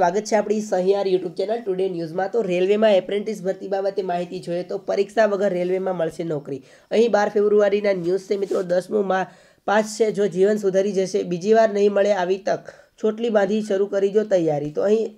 સ્વાગત છે આપણી સહિયાર યુટ્યુબ ચેનલ ટુડે ન્યૂઝમાં તો રેલવેમાં એપ્રેન્ટિસ ભરતી બાબતે માહિતી જોઈએ તો પરીક્ષા વગર રેલવેમાં મળશે નોકરી અહીં બાર ફેબ્રુઆરીના ન્યૂઝ છે મિત્રો દસમું મા પાંચ છે જો જીવન સુધરી જશે બીજી વાર નહીં મળે આવી તક ચોટલી બાંધી શરૂ કરી જો તૈયારી તો અહીં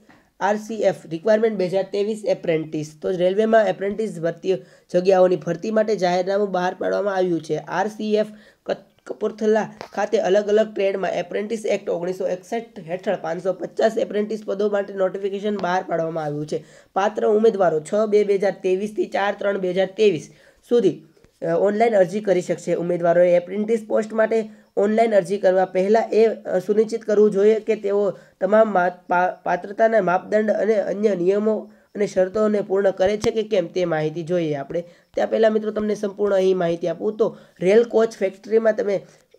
આરસીએફ રિક્વાયરમેન્ટ બે હજાર ત્રેવીસ એપ્રેન્ટિસ તો રેલવેમાં એપ્રેન્ટિસ ભરતી જગ્યાઓની ભરતી માટે જાહેરનામું બહાર પાડવામાં આવ્યું છે આરસીએફ કચ્છ કપૂરથલા ખાતે અલગ અલગ ટ્રેડમાં એપ્રેન્ટિસ એક્ટ ઓગણીસો એકસઠ હેઠળ પાંચસો પચાસ એપ્રેન્ટિસ પદો માટે નોટિફિકેશન બહાર પાડવામાં આવ્યું છે પાત્ર ઉમેદવારો છ બે બે હજાર તેવીસથી ચાર ત્રણ બે હજાર તેવીસ સુધી ઓનલાઈન અરજી કરી શકશે ઉમેદવારોએ એપ્રેન્ટિસ પોસ્ટ માટે ઓનલાઈન અરજી કરવા પહેલાં એ સુનિશ્ચિત કરવું જોઈએ કે તેઓ તમામ પાત્રતાના માપદંડ અને અન્ય નિયમો અને શરતોને પૂર્ણ કરે છે કે કેમ તે માહિતી જોઈએ આપણે ત્યાં પહેલાં મિત્રો તમને સંપૂર્ણ અહીં માહિતી આપું તો રેલ કોચ ફેક્ટરીમાં તમે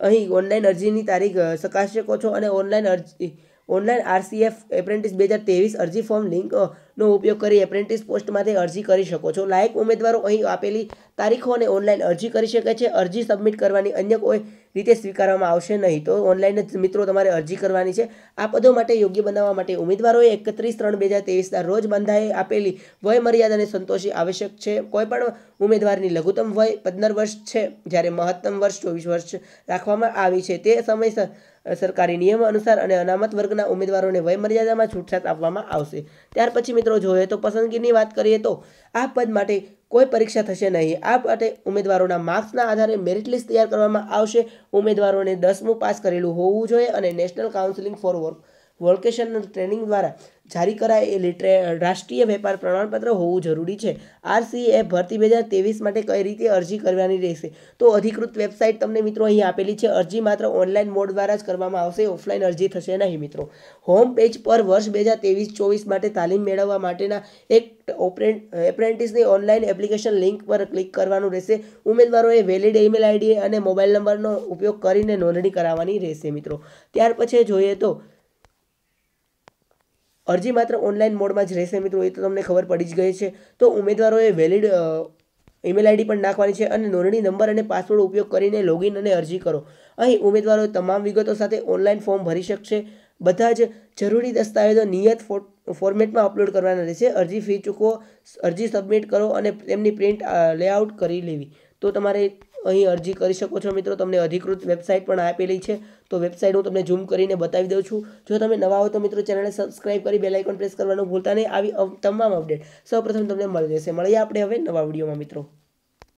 અહીં ઓનલાઈન અરજીની તારીખ ચકાસી શકો છો અને ઓનલાઈન અરજી ઓનલાઈન આરસીએફ એપ્રેન્ટિસ બે હજાર તેવીસ અરજી ફોર્મ લિંક નો ઉપયોગ કરી એપ્રેન્ટિસ પોસ્ટ માટે અરજી કરી શકો છો લાયક ઉમેદવારો અહીં આપેલી તારીખો અને ઓનલાઈન અરજી કરી શકે છે અરજી સબમિટ કરવાની અન્ય કોઈ રીતે સ્વીકારવામાં આવશે નહીં તો ઓનલાઈન જ મિત્રો તમારે અરજી કરવાની છે આ પદો માટે યોગ્ય બનાવવા માટે ઉમેદવારોએ એકત્રીસ ત્રણ બે હજાર તેવીસના રોજ બંધાએ આપેલી વય મર્યાદાને સંતોષી આવશ્યક છે કોઈપણ ઉમેદવારની લઘુત્તમ વય પંદર વર્ષ છે જ્યારે મહત્તમ વર્ષ ચોવીસ વર્ષ રાખવામાં આવી છે તે સમય સરકારી નિયમ અનુસાર અને અનામત વર્ગના ઉમેદવારોને વયમર્યાદામાં છૂટછાટ આપવામાં આવશે ત્યાર પછી મિત્રો જોઈએ તો પસંદગીની વાત કરીએ તો આ પદ માટે કોઈ પરીક્ષા થશે નહીં આ માટે ઉમેદવારોના માર્ક્સના આધારે મેરિટ લિસ્ટ તૈયાર કરવામાં આવશે ઉમેદવારોને દસમું પાસ કરેલું હોવું જોઈએ અને national counselling for work vocation training દ્વારા જારી કરાયેલી રાષ્ટ્રીય વેપાર પ્રમાણપત્ર હોવું જરૂરી છે આરસીએ ભરતી બે હજાર ત્રેવીસ માટે કઈ રીતે અરજી કરવાની રહેશે તો અધિકૃત વેબસાઇટ તમને મિત્રો અહીં આપેલી છે અરજી માત્ર ઓનલાઈન મોડ દ્વારા જ કરવામાં આવશે ઓફલાઈન અરજી થશે નહીં મિત્રો હોમ પેજ પર વર્ષ બે હજાર ત્રેવીસ ચોવીસ માટે તાલીમ મેળવવા માટેના એક ઓપરેન્ટ એપ્રેન્ટિસની ઓનલાઈન એપ્લિકેશન લિંક પર ક્લિક કરવાનું રહેશે ઉમેદવારોએ વેલિડ ઈમેલ આઈડી અને મોબાઈલ નંબરનો ઉપયોગ કરીને નોંધણી કરાવવાની રહેશે મિત્રો ત્યાર પછી જોઈએ તો અરજી માત્ર ઓનલાઈન મોડમાં જ રહેશે મિત્રો એ તો તમને ખબર પડી જ ગઈ છે તો ઉમેદવારોએ વેલિડ ઈમેલ આઈડી પણ નાખવાની છે અને નોંધણી નંબર અને પાસવર્ડ ઉપયોગ કરીને લોગિન અને અરજી કરો અહીં ઉમેદવારો તમામ વિગતો સાથે ઓનલાઈન ફોર્મ ભરી શકશે બધા જ જરૂરી દસ્તાવેજો નિયત ફોર્મેટમાં અપલોડ કરવાના રહેશે અરજી ફી ચૂકવો અરજી સબમિટ કરો અને તેમની પ્રિન્ટ લેઆઉટ કરી લેવી તો તમારે અહીં અરજી કરી શકો છો મિત્રો તમને અધિકૃત વેબસાઇટ પણ આપેલી છે તો વેબસાઇટ હું તમને ઝૂમ કરીને બતાવી દઉં છું જો તમે નવા હો તો મિત્રો ચેનલને સબસ્ક્રાઇબ કરી બેલ આઇકોન પ્રેસ કરવાનું ભૂલતા નહીં આવી તમામ અપડેટ સૌપ્રથમ તમને મળી જશે મળીએ આપણે હવે નવા વિડીયોમાં મિત્રો